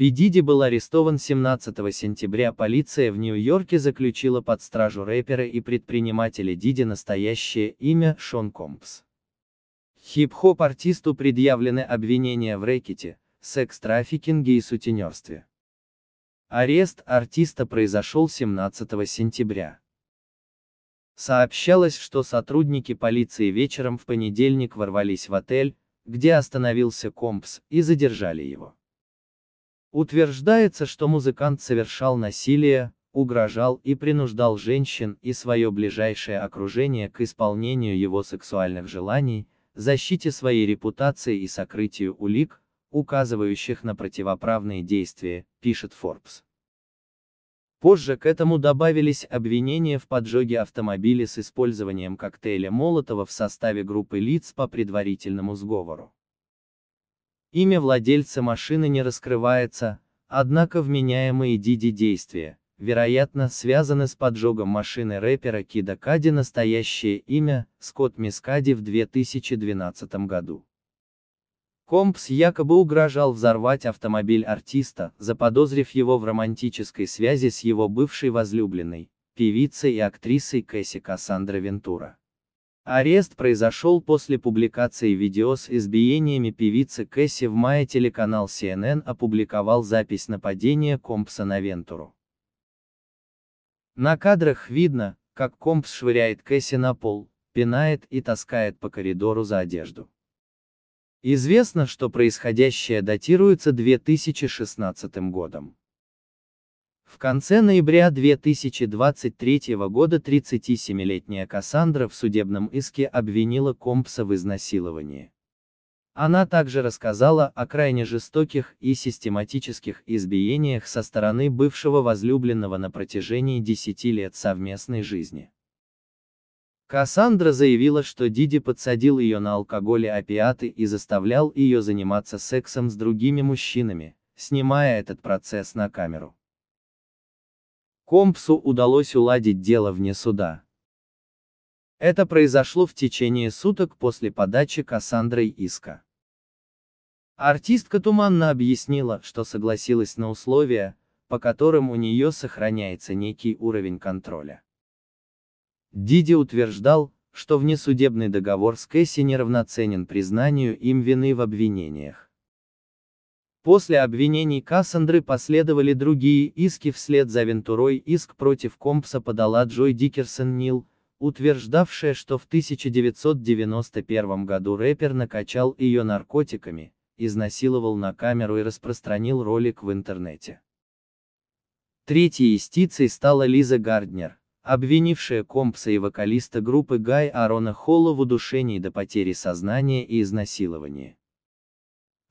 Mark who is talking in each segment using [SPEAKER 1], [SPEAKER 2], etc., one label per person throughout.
[SPEAKER 1] Педиди был арестован 17 сентября, полиция в Нью-Йорке заключила под стражу рэпера и предпринимателя Диди настоящее имя Шон Компс. Хип-хоп-артисту предъявлены обвинения в рэкете, секс-трафикинге и сутенерстве. Арест артиста произошел 17 сентября. Сообщалось, что сотрудники полиции вечером в понедельник ворвались в отель, где остановился Компс, и задержали его. Утверждается, что музыкант совершал насилие, угрожал и принуждал женщин и свое ближайшее окружение к исполнению его сексуальных желаний, защите своей репутации и сокрытию улик, указывающих на противоправные действия, пишет Forbes. Позже к этому добавились обвинения в поджоге автомобиля с использованием коктейля Молотова в составе группы лиц по предварительному сговору. Имя владельца машины не раскрывается, однако вменяемые Диди действия, вероятно, связаны с поджогом машины рэпера Кида Кади настоящее имя, Скотт Мискади в 2012 году. Компс якобы угрожал взорвать автомобиль артиста, заподозрив его в романтической связи с его бывшей возлюбленной, певицей и актрисой Кэсси Кассандра Вентура. Арест произошел после публикации видео с избиениями певицы Кэсси в мае телеканал CNN опубликовал запись нападения Компса на Вентуру. На кадрах видно, как Компс швыряет Кэсси на пол, пинает и таскает по коридору за одежду. Известно, что происходящее датируется 2016 годом. В конце ноября 2023 года 37-летняя Кассандра в судебном иске обвинила Компса в изнасиловании. Она также рассказала о крайне жестоких и систематических избиениях со стороны бывшего возлюбленного на протяжении 10 лет совместной жизни. Кассандра заявила, что Диди подсадил ее на алкоголь и опиаты и заставлял ее заниматься сексом с другими мужчинами, снимая этот процесс на камеру. Компсу удалось уладить дело вне суда. Это произошло в течение суток после подачи Кассандрой иска. Артистка туманно объяснила, что согласилась на условия, по которым у нее сохраняется некий уровень контроля. Диди утверждал, что внесудебный договор с Кэсси неравноценен признанию им вины в обвинениях. После обвинений Кассандры последовали другие иски вслед за Вентурой иск против Компса подала Джой Дикерсон Нил, утверждавшая, что в 1991 году рэпер накачал ее наркотиками, изнасиловал на камеру и распространил ролик в интернете. Третьей истицей стала Лиза Гарднер, обвинившая Компса и вокалиста группы Гай Арона Холла в удушении до потери сознания и изнасиловании.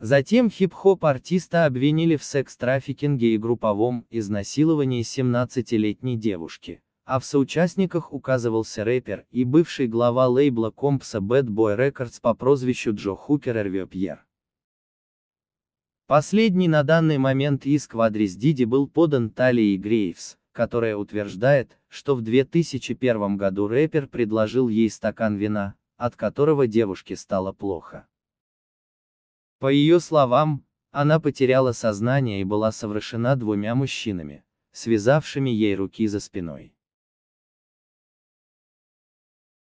[SPEAKER 1] Затем хип-хоп-артиста обвинили в секс-трафикинге и групповом изнасиловании 17-летней девушки. А в соучастниках указывался рэпер и бывший глава лейбла компса Bad Boy Records по прозвищу Джо Хукер Эрвио Пьер. Последний на данный момент иск в адрес Диди был подан Талии Грейвс, которая утверждает, что в 2001 году рэпер предложил ей стакан вина, от которого девушке стало плохо. По ее словам, она потеряла сознание и была совершена двумя мужчинами, связавшими ей руки за спиной.